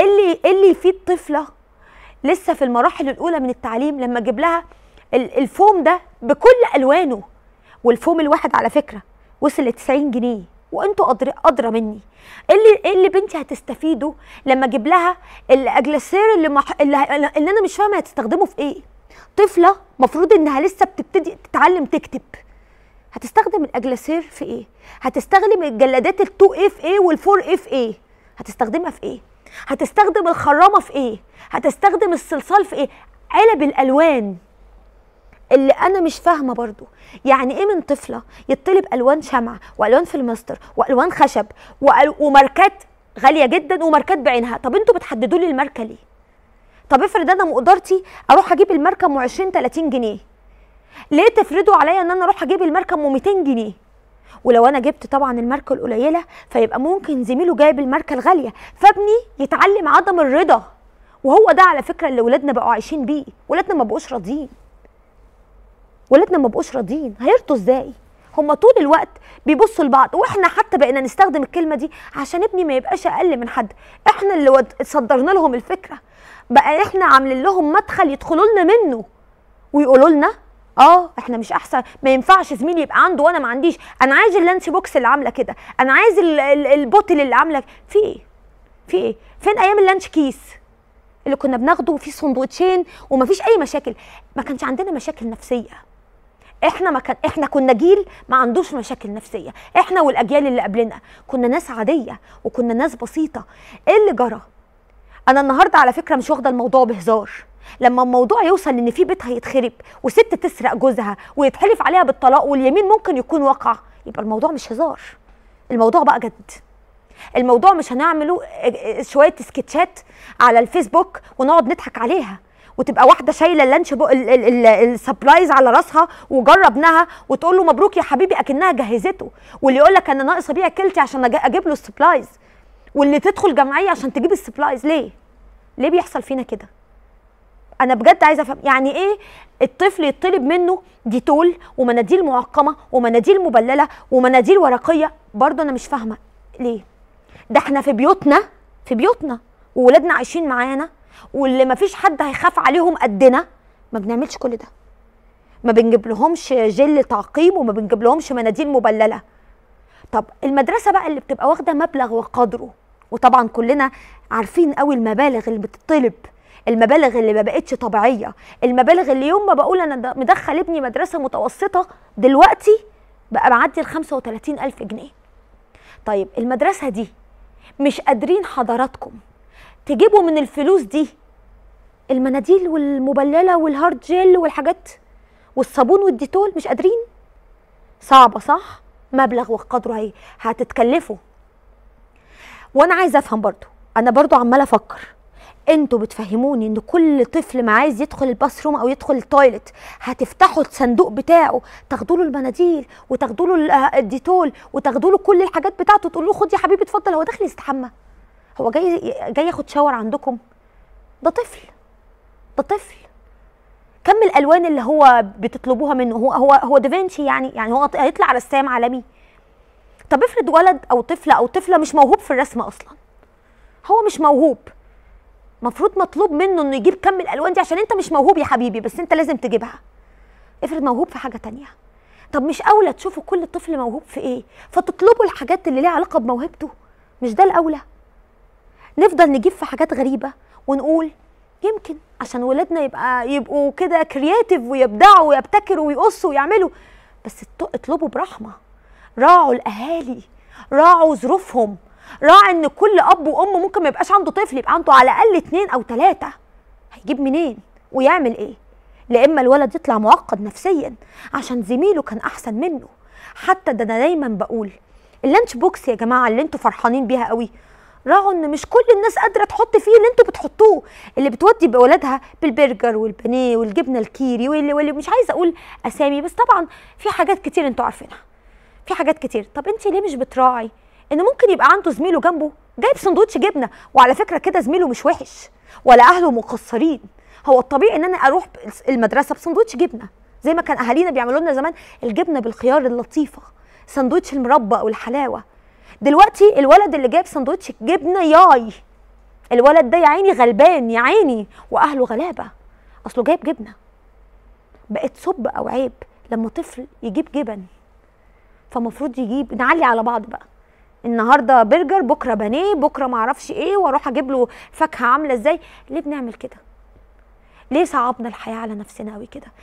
اللي اللي يفيد طفله لسه في المراحل الاولى من التعليم لما اجيب لها الفوم ده بكل الوانه والفوم الواحد على فكره وصل ل 90 جنيه وانتوا ادرى ادرى مني اللي ايه اللي بنتي هتستفيده لما اجيب لها الاجلاسير اللي, مح... اللي, اللي انا مش فاهمه هتستخدمه في ايه طفله مفروض انها لسه بتبتدي تتعلم تكتب هتستخدم الاجلاسير في ايه هتستخدم الجلادات ال2 ايه في ايه وال4 ايه في ايه هتستخدمها في ايه هتستخدم الخرامه في ايه هتستخدم الصلصال في ايه علب الالوان اللي انا مش فاهمه برضو يعني ايه من طفله يطلب الوان شمع والوان في الماستر والوان خشب وماركات غاليه جدا وماركات بعينها طب انتوا بتحددوا لي الماركه ليه طب افرض انا مقدرتي اروح اجيب الماركه ام 20 30 جنيه ليه تفرضوا عليا ان انا اروح اجيب الماركه ام 200 جنيه ولو انا جبت طبعا الماركه القليله فيبقى ممكن زميله جايب الماركه الغاليه فابني يتعلم عدم الرضا وهو ده على فكره اللي ولادنا بقوا عايشين بيه ولادنا ما بقوش راضيين ولادنا ما بقوش راضيين هيرضوا ازاي هما طول الوقت بيبصوا لبعض واحنا حتى بقينا نستخدم الكلمه دي عشان ابني ما يبقاش اقل من حد احنا اللي صدرنا لهم الفكره بقى احنا عاملين لهم مدخل يدخلوا لنا منه ويقولوا لنا اه احنا مش احسن ما ينفعش زميلي يبقى عنده وانا ما عنديش انا عايز اللانش بوكس اللي عامله كده انا عايز البوتل اللي عامله في ايه في ايه فين ايام اللانش كيس اللي كنا بناخده وفي سندوتشين ومفيش اي مشاكل ما كانش عندنا مشاكل نفسيه احنا ما كان احنا كنا جيل ما عندوش مشاكل نفسيه احنا والاجيال اللي قبلنا كنا ناس عاديه وكنا ناس بسيطه ايه اللي جرى انا النهارده على فكره مش واخده الموضوع بهزار لما الموضوع يوصل ان في بيت هيتخرب وست تسرق جوزها ويتحلف عليها بالطلاق واليمين ممكن يكون وقع يبقى الموضوع مش هزار الموضوع بقى جد الموضوع مش هنعمله آه، آه، شويه سكتشات على الفيسبوك ونقعد نضحك عليها وتبقى واحده شايله اللانش السبرايز على راسها وجربناها وتقول له مبروك يا حبيبي اكنها جهزته واللي يقول لك انا ناقصه بيع كلتي عشان اجيب له السبرايز واللي تدخل جمعيه عشان تجيب السبرايز ليه ليه بيحصل فينا كده انا بجد عايزه افهم يعني ايه الطفل يطلب منه ديتول ومناديل معقمه ومناديل مبلله ومناديل ورقيه برضه انا مش فاهمه ليه ده احنا في بيوتنا في بيوتنا وولادنا عايشين معانا واللي ما فيش حد هيخاف عليهم قدنا ما بنعملش كل ده ما بنجيب لهمش جل تعقيم وما بنجيب لهمش مناديل مبلله طب المدرسه بقى اللي بتبقى واخده مبلغ وقدره وطبعا كلنا عارفين قوي المبالغ اللي بتطلب المبالغ اللي ما بقتش طبيعيه المبالغ اللي يوم ما بقول انا مدخل ابني مدرسه متوسطه دلوقتي بقى معدي ال 35000 جنيه طيب المدرسه دي مش قادرين حضراتكم تجيبوا من الفلوس دي المناديل والمبلله والهارد جيل والحاجات والصابون والديتول مش قادرين صعبه صح مبلغ وقدره هي هتتكلفوا وانا عايزه افهم برضو انا برضو عماله افكر انتوا بتفهموني ان كل طفل ما عايز يدخل الباث روم او يدخل التويلت هتفتحوا الصندوق بتاعه تاخدوا له المناديل وتاخدوا له آه، الديتول وتاخدوا له كل الحاجات بتاعته تقول له خد يا حبيبي اتفضل هو داخل يستحمى هو جاي جاي ياخد شاور عندكم ده طفل ده طفل كم الالوان اللي هو بتطلبوها منه هو هو هو دافنشي يعني يعني هو هيطلع رسام عالمي طب افرض ولد او طفله او طفله مش موهوب في الرسم اصلا هو مش موهوب مفروض مطلوب منه انه يجيب كم الالوان دي عشان انت مش موهوب يا حبيبي بس انت لازم تجيبها افرض موهوب في حاجه تانية طب مش اولى تشوفوا كل طفل موهوب في ايه فتطلبوا الحاجات اللي ليها علاقه بموهبته مش ده الاولى نفضل نجيب في حاجات غريبه ونقول يمكن عشان ولادنا يبقى يبقوا كده كرياتيف ويبدعوا ويبتكروا ويقصوا ويعملوا بس اطلبوا برحمه راعوا الاهالي راعوا ظروفهم راعي ان كل اب وام ممكن ما يبقاش عنده طفل يبقى عنده على الاقل اتنين او تلاته هيجيب منين ويعمل ايه لا اما الولد يطلع معقد نفسيا عشان زميله كان احسن منه حتى ده انا دايما بقول اللانش بوكس يا جماعه اللي انتوا فرحانين بيها قوي راعوا ان مش كل الناس قادره تحط فيه اللي انتوا بتحطوه اللي بتودي باولادها بالبرجر والبانيه والجبنه الكيري واللي, واللي مش عايزه اقول اسامي بس طبعا في حاجات كتير انتوا عارفينها في حاجات كتير طب انت ليه مش بتراعي ان ممكن يبقى عنده زميله جنبه جايب سندوتش جبنه وعلى فكره كده زميله مش وحش ولا اهله مقصرين هو الطبيعي ان انا اروح المدرسه بسندوتش جبنه زي ما كان اهالينا بيعملوا لنا زمان الجبنه بالخيار اللطيفه سندوتش المربى او الحلاوه دلوقتي الولد اللي جايب سندوتش جبنه ياي الولد ده يا عيني غلبان يا عيني واهله غلابه اصله جايب جبنه بقت سب او عيب لما طفل يجيب جبن فمفروض يجيب نعلي على بعض بقى النهارده برجر بكره بانيه بكره معرفش ايه واروح اجيب له فاكهه عامله ازاي ليه بنعمل كده ليه صعبنا الحياه على نفسنا قوي كده